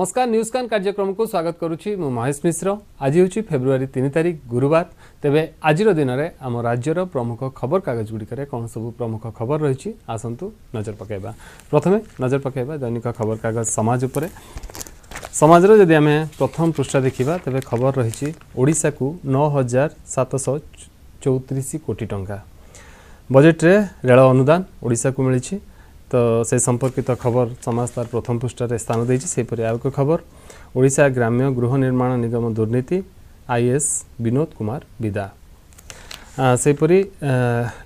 নমস্কার ନ୍ୟୁଜ୍ କାନ୍ କାର୍ଯ୍ୟକ୍ରମକୁ ସ୍ୱାଗତ କରୁଛି ମୁଁ ମହେଶ ମିଶ୍ର ଆଜି ହେଉଛି ଫେବୃଆରୀ ତିନି ତାରିଖ ଗୁରୁବାର ତେବେ ଆଜିର ଦିନରେ ଆମ ରାଜ୍ୟର ପ୍ରମୁଖ ଖବରକାଗଜଗୁଡ଼ିକରେ କ'ଣ ସବୁ ପ୍ରମୁଖ ଖବର ରହିଛି ଆସନ୍ତୁ ନଜର ପକାଇବା ପ୍ରଥମେ ନଜର ପକାଇବା ଦୈନିକ ଖବରକାଗଜ ସମାଜ ଉପରେ ସମାଜର ଯଦି ଆମେ ପ୍ରଥମ ପୃଷ୍ଠା ଦେଖିବା ତେବେ ଖବର ରହିଛି ଓଡ଼ିଶାକୁ ନଅ ହଜାର ସାତଶହ ଚଉତିରିଶ କୋଟି ଟଙ୍କା ବଜେଟ୍ରେ ରେଳ ଅନୁଦାନ ଓଡ଼ିଶାକୁ ମିଳିଛି ତ ସେ ସମ୍ପର୍କିତ ଖବର ସମାଜ ତାର ପ୍ରଥମ ପୃଷ୍ଠାରେ ସ୍ଥାନ ଦେଇଛି ସେହିପରି ଆଉ ଏକ ଖବର ଓଡ଼ିଶା ଗ୍ରାମ୍ୟ ଗୃହ ନିର୍ମାଣ ନିଗମ ଦୁର୍ନୀତି ଆଇଏଏସ୍ ବିନୋଦ କୁମାର ବିଦା ସେହିପରି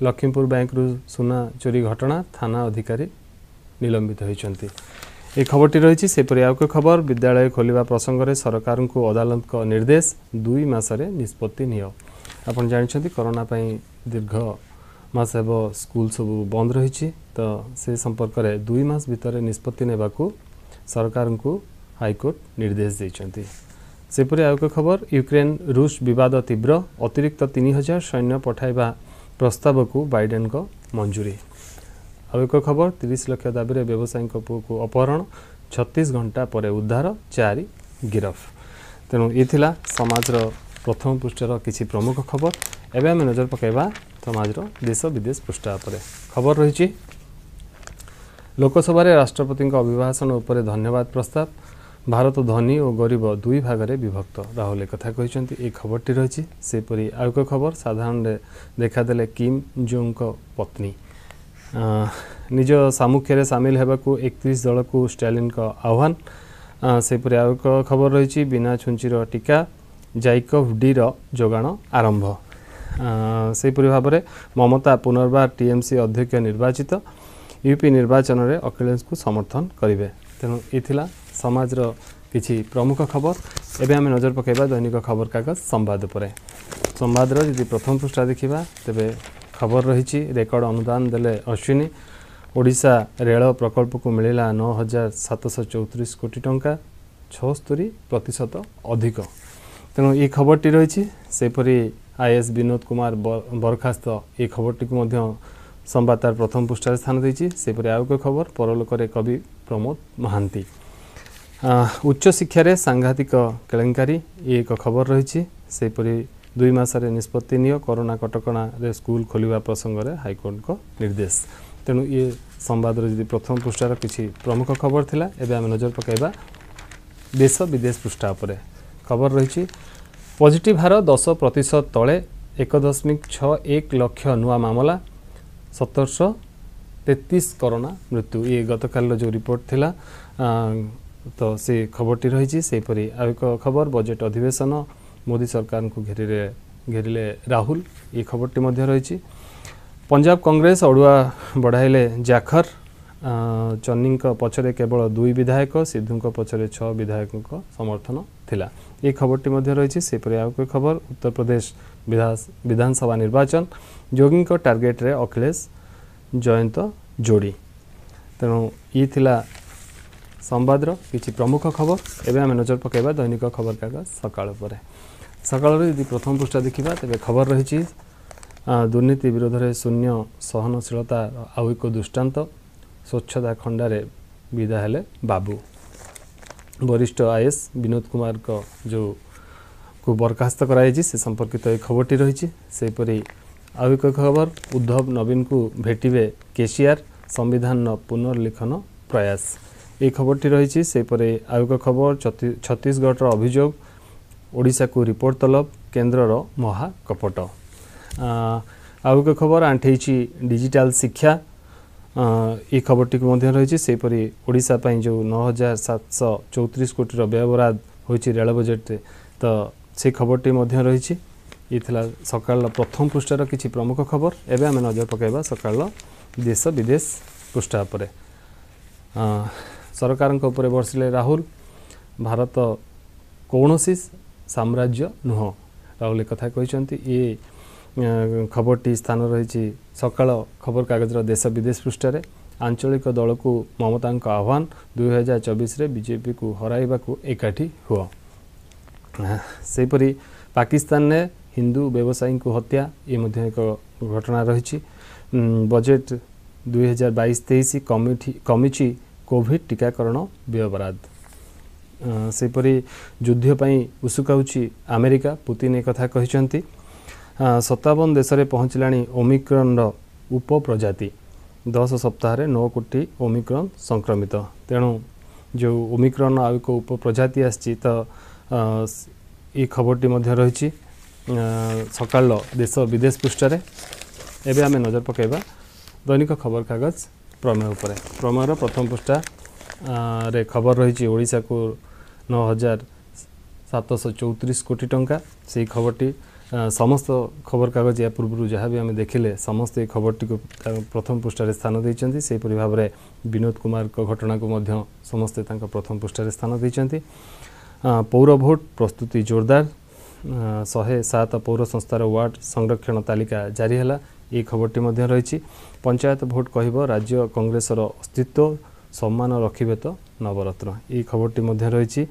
ଲକ୍ଷ୍ମୀପୁର ବ୍ୟାଙ୍କରୁ ସୁନା ଚୋରି ଘଟଣା ଥାନା ଅଧିକାରୀ ନିଲମ୍ବିତ ହୋଇଛନ୍ତି ଏହି ଖବରଟି ରହିଛି ସେହିପରି ଆଉ ଏକ ଖବର ବିଦ୍ୟାଳୟ ଖୋଲିବା ପ୍ରସଙ୍ଗରେ ସରକାରଙ୍କୁ ଅଦାଲତଙ୍କ ନିର୍ଦ୍ଦେଶ ଦୁଇ ମାସରେ ନିଷ୍ପତ୍ତି ନିଅ ଆପଣ ଜାଣିଛନ୍ତି କରୋନା ପାଇଁ ଦୀର୍ଘ ମାସ ହେବ ସ୍କୁଲ ସବୁ ବନ୍ଦ ରହିଛି ତ ସେ ସମ୍ପର୍କରେ ଦୁଇ ମାସ ଭିତରେ ନିଷ୍ପତ୍ତି ନେବାକୁ ସରକାରଙ୍କୁ ହାଇକୋର୍ଟ ନିର୍ଦ୍ଦେଶ ଦେଇଛନ୍ତି ସେପରି ଆଉ ଏକ ଖବର ୟୁକ୍ରେନ୍ ରୁଷ ବିବାଦ ତୀବ୍ର ଅତିରିକ୍ତ ତିନି ହଜାର ସୈନ୍ୟ ପଠାଇବା ପ୍ରସ୍ତାବକୁ ବାଇଡେନ୍ଙ୍କ ମଞ୍ଜୁରୀ ଆଉ ଏକ ଖବର ତିରିଶ ଲକ୍ଷ ଦାବିରେ ବ୍ୟବସାୟୀଙ୍କ ପୁଅକୁ ଅପହରଣ ଛତିଶ ଘଣ୍ଟା ପରେ ଉଦ୍ଧାର ଚାରି ଗିରଫ ତେଣୁ ଏ ଥିଲା ସମାଜର ପ୍ରଥମ ପୃଷ୍ଠର କିଛି ପ୍ରମୁଖ ଖବର ଏବେ ଆମେ ନଜର ପକାଇବା ପ୍ରଥମ ଆଜିର ଦେଶ ବିଦେଶ ପୃଷ୍ଠା ଉପରେ ଖବର ରହିଛି ଲୋକସଭାରେ ରାଷ୍ଟ୍ରପତିଙ୍କ ଅଭିଭାଷଣ ଉପରେ ଧନ୍ୟବାଦ ପ୍ରସ୍ତାବ ଭାରତ ଧନୀ ଓ ଗରିବ ଦୁଇ ଭାଗରେ ବିଭକ୍ତ ରାହୁଲ ଏକଥା କହିଛନ୍ତି ଏହି ଖବରଟି ରହିଛି ସେହିପରି ଆଉ ଏକ ଖବର ସାଧାରଣରେ ଦେଖାଦେଲେ କିମ୍ ଜୋଙ୍କ ପତ୍ନୀ ନିଜ ସାମୁଖ୍ୟରେ ସାମିଲ ହେବାକୁ ଏକତିରିଶ ଦଳକୁ ଷ୍ଟାଲିନ୍ଙ୍କ ଆହ୍ୱାନ ସେହିପରି ଆଉ ଏକ ଖବର ରହିଛି ବିନା ଛୁଞ୍ଚିର ଟିକା ଜାଇକଭ୍ ଡିର ଯୋଗାଣ ଆରମ୍ଭ ସେହିପରି ଭାବରେ ମମତା ପୁନର୍ବାର ଟିଏମ୍ସି ଅଧ୍ୟକ୍ଷ ନିର୍ବାଚିତ ୟୁପି ନିର୍ବାଚନରେ ଅଖିଳେଶଙ୍କୁ ସମର୍ଥନ କରିବେ ତେଣୁ ଏ ଥିଲା ସମାଜର କିଛି ପ୍ରମୁଖ ଖବର ଏବେ ଆମେ ନଜର ପକାଇବା ଦୈନିକ ଖବରକାଗଜ ସମ୍ବାଦ ଉପରେ ସମ୍ବାଦର ଯଦି ପ୍ରଥମ ପୃଷ୍ଠା ଦେଖିବା ତେବେ ଖବର ରହିଛି ରେକର୍ଡ଼ ଅନୁଦାନ ଦେଲେ ଅଶ୍ୱିନୀ ଓଡ଼ିଶା ରେଳ ପ୍ରକଳ୍ପକୁ ମିଳିଲା ନଅ ହଜାର ସାତଶହ ଚଉତିରିଶ କୋଟି ଟଙ୍କା ଛଅସ୍ତରୀ ପ୍ରତିଶତ ଅଧିକ ତେଣୁ ଏ ଖବରଟି ରହିଛି ସେହିପରି আইএস বিনোদ কুমার বরখাস্ত এই খবরটিକୁ ମଧ୍ୟ ସମ୍ବାଦତାର ପ୍ରଥମ ପୃଷ୍ଠାରେ ସ୍ଥାନ ଦେଇଛି ସେପରି ଆଉ ଏକ ଖବର ପରଲୋକରେ କବି ପ୍ରମୋଦ ମହାନ୍ତି ଉଚ୍ଚଶିକ୍ଷାରେ ସାଂଘାତିକ କେଳେଙ୍କାରୀ ଏ ଏକ ଖବର ରହିଛି ସେହିପରି ଦୁଇ ମାସରେ ନିଷ୍ପତ୍ତି ନିଅ କରୋନା କଟକଣାରେ ସ୍କୁଲ ଖୋଲିବା ପ୍ରସଙ୍ଗରେ ହାଇକୋର୍ଟଙ୍କ ନିର୍ଦ୍ଦେଶ ତେଣୁ ଇଏ ସମ୍ବାଦର ଯଦି ପ୍ରଥମ ପୃଷ୍ଠାର କିଛି ପ୍ରମୁଖ ଖବର ଥିଲା ଏବେ ଆମେ ନଜର ପକାଇବା ଦେଶ ବିଦେଶ ପୃଷ୍ଠା ଉପରେ ଖବର ରହିଛି ପଜିଟିଭ୍ ହାର ଦଶ ପ୍ରତିଶତ ତଳେ ଏକ ଦଶମିକ ଛଅ ଏକ ଲକ୍ଷ ନୂଆ ମାମଲା ସତରଶହ ତେତିଶ କରୋନା ମୃତ୍ୟୁ ଇଏ ଗତକାଲିର ଯେଉଁ ରିପୋର୍ଟ ଥିଲା ତ ସେ ଖବରଟି ରହିଛି ସେହିପରି ଆଉ ଏକ ଖବର ବଜେଟ୍ ଅଧିବେଶନ ମୋଦି ସରକାରଙ୍କୁ ଘେରିରେ ଘେରିଲେ ରାହୁଲ ଏ ଖବରଟି ମଧ୍ୟ ରହିଛି ପଞ୍ଜାବ କଂଗ୍ରେସ ଅଡ଼ୁଆ ବଢ଼ାଇଲେ ଜାଖର ଚନିଙ୍କ ପଛରେ କେବଳ ଦୁଇ ବିଧାୟକ ସିଦ୍ଧୁଙ୍କ ପଛରେ ଛଅ ବିଧାୟକଙ୍କ ସମର୍ଥନ ଥିଲା ଏହି ଖବରଟି ମଧ୍ୟ ରହିଛି ସେହିପରି ଆଉ ଏକ ଖବର ଉତ୍ତରପ୍ରଦେଶ ବିଧାନସଭା ନିର୍ବାଚନ ଯୋଗୀଙ୍କ ଟାର୍ଗେଟରେ ଅଖିଳେଶ ଜୟନ୍ତ ଯୋଡ଼ି ତେଣୁ ଇ ଥିଲା ସମ୍ବାଦର କିଛି ପ୍ରମୁଖ ଖବର ଏବେ ଆମେ ନଜର ପକାଇବା ଦୈନିକ ଖବରକାଗଜ ସକାଳ ପରେ ସକାଳରେ ଯଦି ପ୍ରଥମ ପୃଷ୍ଠା ଦେଖିବା ତେବେ ଖବର ରହିଛି ଦୁର୍ନୀତି ବିରୋଧରେ ଶୂନ୍ୟ ସହନଶୀଳତା ଆଉ ଏକ ଦୃଷ୍ଟାନ୍ତ ସ୍ୱଚ୍ଛତା ଖଣ୍ଡାରେ ବିଦା ହେଲେ ବାବୁ ବରିଷ୍ଠ ଆଇଏଏସ୍ ବିନୋଦ କୁମାରଙ୍କ ଯେଉଁକୁ ବରଖାସ୍ତ କରାଯାଇଛି ସେ ସମ୍ପର୍କିତ ଏହି ଖବରଟି ରହିଛି ସେହିପରି ଆଉ ଏକ ଖବର ଉଦ୍ଧବ ନବୀନଙ୍କୁ ଭେଟିବେ କେସିଆର ସମ୍ବିଧାନର ପୁନର୍ଲିଖନ ପ୍ରୟାସ ଏହି ଖବରଟି ରହିଛି ସେହିପରି ଆଉ ଏକ ଖବର ଛତିଶଗଡ଼ର ଅଭିଯୋଗ ଓଡ଼ିଶାକୁ ରିପୋର୍ଟ ତଲବ କେନ୍ଦ୍ରର ମହାକପଟ ଆଉ ଏକ ଖବର ଆଣ୍ଠେଇଛି ଡିଜିଟାଲ ଶିକ୍ଷା ଏ ଖବରଟିକୁ ମଧ୍ୟ ରହିଛି ସେହିପରି ଓଡ଼ିଶା ପାଇଁ ଯେଉଁ ନଅ ହଜାର ସାତଶହ ଚଉତିରିଶ କୋଟିର ବ୍ୟବରାଦ ହୋଇଛି ରେଳ ବଜେଟ୍ରେ ତ ସେ ଖବରଟି ମଧ୍ୟ ରହିଛି ଏ ଥିଲା ସକାଳ ପ୍ରଥମ ପୃଷ୍ଠାର କିଛି ପ୍ରମୁଖ ଖବର ଏବେ ଆମେ ନଜର ପକାଇବା ସକାଳ ଦେଶ ବିଦେଶ ପୃଷ୍ଠା ଉପରେ ସରକାରଙ୍କ ଉପରେ ବର୍ଷିଲେ ରାହୁଲ ଭାରତ କୌଣସି ସାମ୍ରାଜ୍ୟ ନୁହଁ ରାହୁଲ ଏ କହିଛନ୍ତି ଇଏ ଖବରଟି ସ୍ଥାନ ରହିଛି ସକାଳ ଖବରକାଗଜର ଦେଶ ବିଦେଶ ପୃଷ୍ଠାରେ ଆଞ୍ଚଳିକ ଦଳକୁ ମମତାଙ୍କ ଆହ୍ୱାନ ଦୁଇହଜାର ଚବିଶରେ ବିଜେପିକୁ ହରାଇବାକୁ ଏକାଠି ହୁଅ ସେହିପରି ପାକିସ୍ତାନରେ ହିନ୍ଦୁ ବ୍ୟବସାୟୀଙ୍କୁ ହତ୍ୟା ଏ ମଧ୍ୟ ଏକ ଘଟଣା ରହିଛି ବଜେଟ୍ ଦୁଇହଜାର ବାଇଶ ତେଇଶ କମିଠି କମିଛି କୋଭିଡ୍ ଟିକାକରଣ ବ୍ୟବରାଦ ସେହିପରି ଯୁଦ୍ଧ ପାଇଁ ଉସୁକାଉଛି ଆମେରିକା ପୁତିନ ଏ କଥା କହିଛନ୍ତି ସତାବନ ଦେଶରେ ପହଞ୍ଚିଲାଣି ଓମିକ୍ରନ୍ର ଉପପ୍ରଜାତି ଦଶ ସପ୍ତାହରେ ନଅ କୋଟି ଓମିକ୍ରନ୍ ସଂକ୍ରମିତ ତେଣୁ ଯେଉଁ ଓମିକ୍ରନ୍ ଆଉ ଏକ ଉପପ୍ରଜାତି ଆସିଛି ତ ଏଇ ଖବରଟି ମଧ୍ୟ ରହିଛି ସକାଳ ଦେଶ ବିଦେଶ ପୃଷ୍ଠରେ ଏବେ ଆମେ ନଜର ପକାଇବା ଦୈନିକ ଖବରକାଗଜ ପ୍ରମେୟ ଉପରେ ପ୍ରମେୟର ପ୍ରଥମ ପୃଷ୍ଠାରେ ଖବର ରହିଛି ଓଡ଼ିଶାକୁ ନଅ ହଜାର ସାତଶହ ଚଉତିରିଶ କୋଟି ଟଙ୍କା ସେହି ଖବରଟି ସମସ୍ତ ଖବରକାଗଜ ଏହା ପୂର୍ବରୁ ଯାହା ବି ଆମେ ଦେଖିଲେ ସମସ୍ତେ ଏ ଖବରଟିକୁ ପ୍ରଥମ ପୃଷ୍ଠାରେ ସ୍ଥାନ ଦେଇଛନ୍ତି ସେହିପରି ଭାବରେ ବିନୋଦ କୁମାରଙ୍କ ଘଟଣାକୁ ମଧ୍ୟ ସମସ୍ତେ ତାଙ୍କ ପ୍ରଥମ ପୃଷ୍ଠାରେ ସ୍ଥାନ ଦେଇଛନ୍ତି ପୌର ଭୋଟ୍ ପ୍ରସ୍ତୁତି ଜୋରଦାର ଶହେ ସାତ ପୌର ସଂସ୍ଥାର ୱାର୍ଡ଼ ସଂରକ୍ଷଣ ତାଲିକା ଜାରି ହେଲା ଏ ଖବରଟି ମଧ୍ୟ ରହିଛି ପଞ୍ଚାୟତ ଭୋଟ୍ କହିବ ରାଜ୍ୟ କଂଗ୍ରେସର ଅସ୍ତିତ୍ୱ ସମ୍ମାନ ରଖିବେ ତ ନବରତ୍ନ ଏହି ଖବରଟି ମଧ୍ୟ ରହିଛି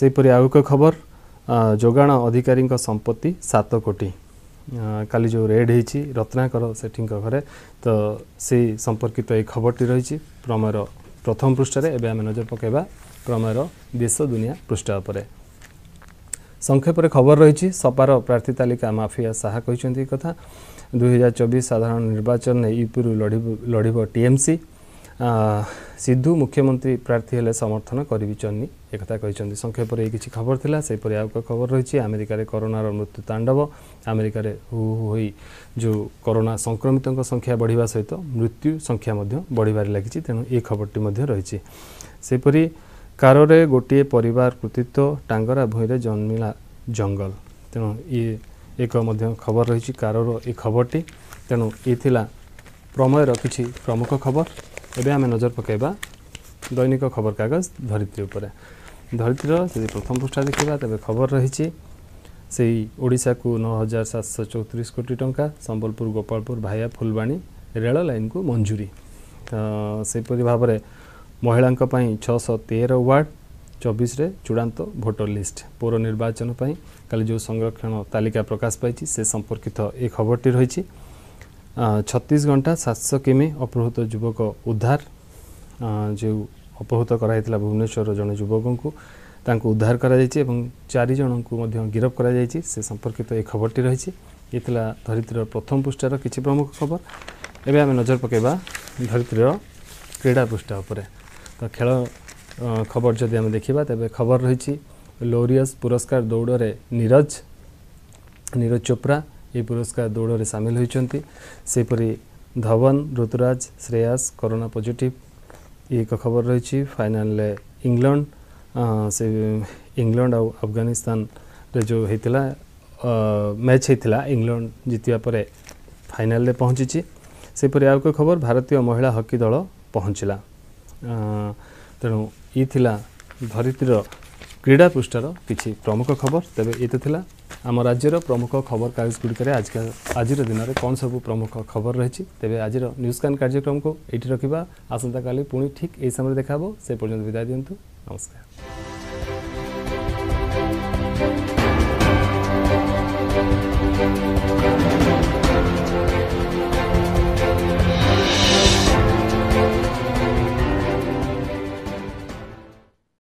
ସେହିପରି ଆଉ ଏକ ଖବର ଯୋଗାଣ ଅଧିକାରୀଙ୍କ ସମ୍ପତ୍ତି ସାତ କୋଟି କାଲି ଯେଉଁ ରେଡ୍ ହୋଇଛି ରତ୍ନାକର ସେଠିଙ୍କ ଘରେ ତ ସେଇ ସମ୍ପର୍କିତ ଏହି ଖବରଟି ରହିଛି ପ୍ରମେୟର ପ୍ରଥମ ପୃଷ୍ଠାରେ ଏବେ ଆମେ ନଜର ପକାଇବା ପ୍ରମେୟର ଦେଶ ଦୁନିଆ ପୃଷ୍ଠା ଉପରେ ସଂକ୍ଷେପରେ ଖବର ରହିଛି ସପାର ପ୍ରାର୍ଥୀ ତାଲିକା ମାଫିଆ ଶାହା କହିଛନ୍ତି ଏ କଥା ଦୁଇହଜାର ଚବିଶ ସାଧାରଣ ନିର୍ବାଚନରେ ୟୁପିରୁ ଲଢ଼ିବ ଲଢ଼ିବ ଟିଏମ୍ସି ସିଦ୍ଧୁ ମୁଖ୍ୟମନ୍ତ୍ରୀ ପ୍ରାର୍ଥୀ ହେଲେ ସମର୍ଥନ କରିବି ଚନ୍ନି ଏକଥା କହିଛନ୍ତି ସଂକ୍ଷେପରେ ଏହି କିଛି ଖବର ଥିଲା ସେହିପରି ଆଉ ଏକ ଖବର ରହିଛି ଆମେରିକାରେ କରୋନାର ମୃତ୍ୟୁ ତାଣ୍ଡବ ଆମେରିକାରେ ହୁ ହୋଇ ଯେଉଁ କରୋନା ସଂକ୍ରମିତଙ୍କ ସଂଖ୍ୟା ବଢ଼ିବା ସହିତ ମୃତ୍ୟୁ ସଂଖ୍ୟା ମଧ୍ୟ ବଢ଼ିବାରେ ଲାଗିଛି ତେଣୁ ଏହି ଖବରଟି ମଧ୍ୟ ରହିଛି ସେହିପରି କାରରେ ଗୋଟିଏ ପରିବାର କୃତିତ୍ୱ ଟାଙ୍ଗରା ଭୂଇଁରେ ଜନ୍ମିଲା ଜଙ୍ଗଲ ତେଣୁ ଇଏ ଏକ ମଧ୍ୟ ଖବର ରହିଛି କାରର ଏ ଖବରଟି ତେଣୁ ଏ ଥିଲା ପ୍ରମେୟର କିଛି ପ୍ରମୁଖ ଖବର ଏବେ ଆମେ ନଜର ପକାଇବା ଦୈନିକ ଖବରକାଗଜ ଧରିତ୍ରୀ ଉପରେ ଧରିତ୍ରୀର ଯଦି ପ୍ରଥମ ପୃଷ୍ଠା ଦେଖିବା ତେବେ ଖବର ରହିଛି ସେହି ଓଡ଼ିଶାକୁ ନଅ ହଜାର ସାତଶହ ଚଉତିରିଶ କୋଟି ଟଙ୍କା ସମ୍ବଲପୁର ଗୋପାଳପୁର ଭାୟା ଫୁଲବାଣୀ ରେଳ ଲାଇନ୍କୁ ମଞ୍ଜୁରୀ ସେହିପରି ଭାବରେ ମହିଳାଙ୍କ ପାଇଁ ଛଅଶହ ତେର ୱାର୍ଡ଼ ଚବିଶରେ ଚୂଡ଼ାନ୍ତ ଭୋଟର ଲିଷ୍ଟ ପୌର ନିର୍ବାଚନ ପାଇଁ କାଲି ଯେଉଁ ସଂରକ୍ଷଣ ତାଲିକା ପ୍ରକାଶ ପାଇଛି ସେ ସମ୍ପର୍କିତ ଏ ଖବରଟି ରହିଛି ଛତିଶ ଘଣ୍ଟା ସାତଶହ କିମି ଅପହୃତ ଯୁବକ ଉଦ୍ଧାର ଯେଉଁ ଅପହୃତ କରାଯାଇଥିଲା ଭୁବନେଶ୍ୱରର ଜଣେ ଯୁବକଙ୍କୁ ତାଙ୍କୁ ଉଦ୍ଧାର କରାଯାଇଛି ଏବଂ ଚାରି ଜଣଙ୍କୁ ମଧ୍ୟ ଗିରଫ କରାଯାଇଛି ସେ ସମ୍ପର୍କିତ ଏହି ଖବରଟି ରହିଛି ଏ ଥିଲା ଧରିତ୍ରୀର ପ୍ରଥମ ପୃଷ୍ଠାର କିଛି ପ୍ରମୁଖ ଖବର ଏବେ ଆମେ ନଜର ପକାଇବା ଧରିତ୍ରୀର କ୍ରୀଡ଼ା ପୃଷ୍ଠା ଉପରେ ତ ଖେଳ ଖବର ଯଦି ଆମେ ଦେଖିବା ତେବେ ଖବର ରହିଛି ଲୋରିୟସ୍ ପୁରସ୍କାର ଦୌଡ଼ରେ ନିରଜ ନିରଜ ଚୋପ୍ରା ଏହି ପୁରସ୍କାର ଦୌଡ଼ରେ ସାମିଲ ହୋଇଛନ୍ତି ସେହିପରି ଧବନ ଋତୁରାଜ ଶ୍ରେୟାସ କରୋନା ପଜିଟିଭ ଏକ ଖବର ରହିଛି ଫାଇନାଲରେ ଇଂଲଣ୍ଡ ସେ ଇଂଲଣ୍ଡ ଆଉ ଆଫଗାନିସ୍ତାନରେ ଯେଉଁ ହୋଇଥିଲା ମ୍ୟାଚ୍ ହୋଇଥିଲା ଇଂଲଣ୍ଡ ଜିତିବା ପରେ ଫାଇନାଲରେ ପହଞ୍ଚିଛି ସେହିପରି ଆଉ ଏକ ଖବର ଭାରତୀୟ ମହିଳା ହକି ଦଳ ପହଞ୍ଚିଲା ତେଣୁ ଇଏ ଥିଲା ଧରିତ୍ରୀର କ୍ରୀଡ଼ା ପୃଷ୍ଠାର କିଛି ପ୍ରମୁଖ ଖବର ତେବେ ଏଇତ ଥିଲା ଆମ ରାଜ୍ୟର ପ୍ରମୁଖ ଖବରକାଗଜଗୁଡ଼ିକରେ ଆଜିକା ଆଜିର ଦିନରେ କ'ଣ ସବୁ ପ୍ରମୁଖ ଖବର ରହିଛି ତେବେ ଆଜିର ନ୍ୟୁଜ୍କାନ୍ କାର୍ଯ୍ୟକ୍ରମକୁ ଏଇଠି ରଖିବା ଆସନ୍ତାକାଲି ପୁଣି ଠିକ୍ ଏହି ସମୟରେ ଦେଖାହେବ ସେ ପର୍ଯ୍ୟନ୍ତ ବିଦାୟ ଦିଅନ୍ତୁ ନମସ୍କାର